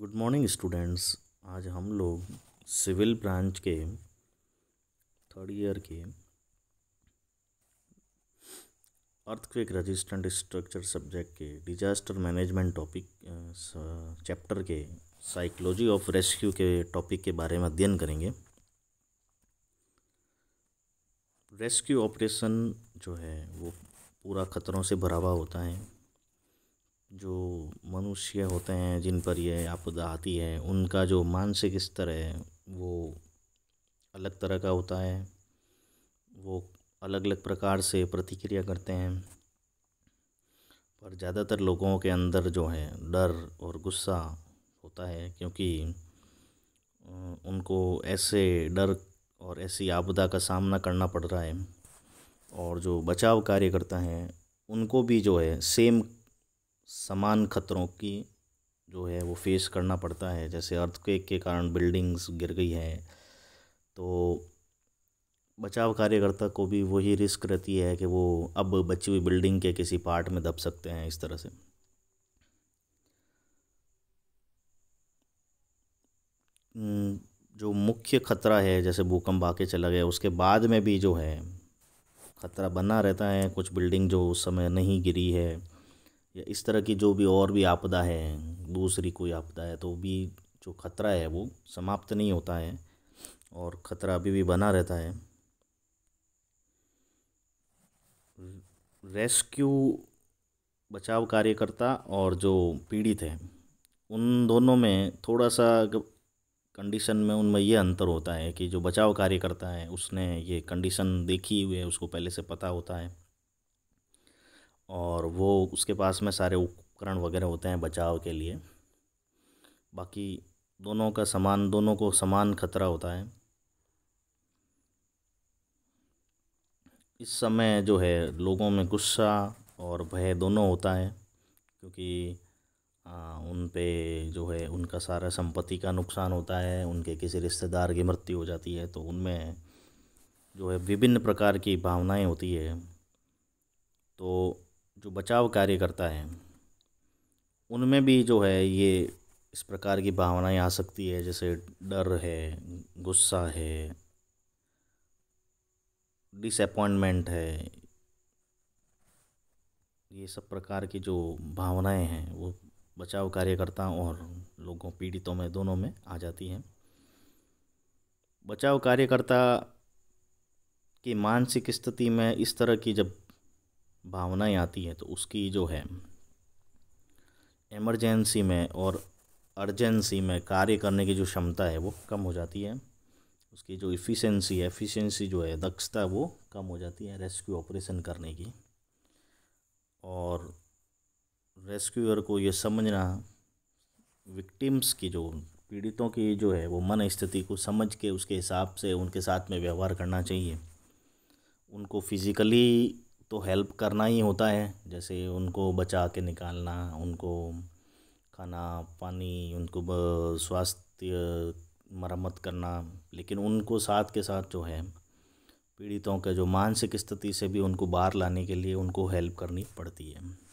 good morning students आज हम लोग सिविल ब्रांच के थर्ड ईयर के अर्थक्वेक रेजिस्टेंट स्ट्रक्चर सब्जेक्ट के डिजास्टर मैनेजमेंट टॉपिक चैप्टर के साइकोलॉजी ऑफ रेस्क्यू के टॉपिक के बारे में अध्ययन करेंगे रेस्क्यू ऑपरेशन जो है वो पूरा ख़तरों से भरा हुआ होता है जो मनुष्य होते हैं जिन पर ये आपदा आती है उनका जो मानसिक स्तर है वो अलग तरह का होता है वो अलग अलग प्रकार से प्रतिक्रिया करते हैं पर ज़्यादातर लोगों के अंदर जो है डर और गुस्सा होता है क्योंकि उनको ऐसे डर और ऐसी आपदा का सामना करना पड़ रहा है और जो बचाव कार्य करता है उनको भी जो है सेम समान ख़तरों की जो है वो फेस करना पड़ता है जैसे अर्थक्वेक के कारण बिल्डिंग्स गिर गई हैं तो बचाव कार्यकर्ता को भी वही रिस्क रहती है कि वो अब बची हुई बिल्डिंग के किसी पार्ट में दब सकते हैं इस तरह से हम्म, जो मुख्य खतरा है जैसे भूकंप आके चला गया उसके बाद में भी जो है खतरा बना रहता है कुछ बिल्डिंग जो उस समय नहीं गिरी है या इस तरह की जो भी और भी आपदा है दूसरी कोई आपदा है तो भी जो ख़तरा है वो समाप्त नहीं होता है और ख़तरा अभी भी बना रहता है रेस्क्यू बचाव कार्यकर्ता और जो पीड़ित हैं उन दोनों में थोड़ा सा कंडीशन में उनमें यह अंतर होता है कि जो बचाव कार्यकर्ता है उसने ये कंडीशन देखी हुई है उसको पहले से पता होता है और वो उसके पास में सारे उपकरण वगैरह होते हैं बचाव के लिए बाकी दोनों का समान दोनों को समान खतरा होता है इस समय जो है लोगों में गुस्सा और भय दोनों होता है क्योंकि आ, उन पे जो है उनका सारा संपत्ति का नुकसान होता है उनके किसी रिश्तेदार की मृत्यु हो जाती है तो उनमें जो है विभिन्न प्रकार की भावनाएं होती है तो जो बचाव कार्य करता है उनमें भी जो है ये इस प्रकार की भावनाएं आ सकती है जैसे डर है गुस्सा है डिसअपॉइंटमेंट है ये सब प्रकार की जो भावनाएं हैं वो बचाव कार्यकर्ता और लोगों पीड़ितों में दोनों में आ जाती हैं बचाव कार्यकर्ता की मानसिक स्थिति में इस तरह की जब भावनाएं आती हैं तो उसकी जो है एमरजेंसी में और अर्जेंसी में कार्य करने की जो क्षमता है वो कम हो जाती है उसकी जो इफ़िशेंसी है एफिशिएंसी जो है दक्षता वो कम हो जाती है रेस्क्यू ऑपरेशन करने की और रेस्क्यूअर को ये समझना विक्टिम्स की जो पीड़ितों की जो है वो मन स्थिति को समझ के उसके हिसाब से उनके साथ में व्यवहार करना चाहिए उनको फिज़िकली तो हेल्प करना ही होता है जैसे उनको बचा के निकालना उनको खाना पानी उनको स्वास्थ्य मरम्मत करना लेकिन उनको साथ के साथ जो है पीड़ितों के जो मानसिक स्थिति से भी उनको बाहर लाने के लिए उनको हेल्प करनी पड़ती है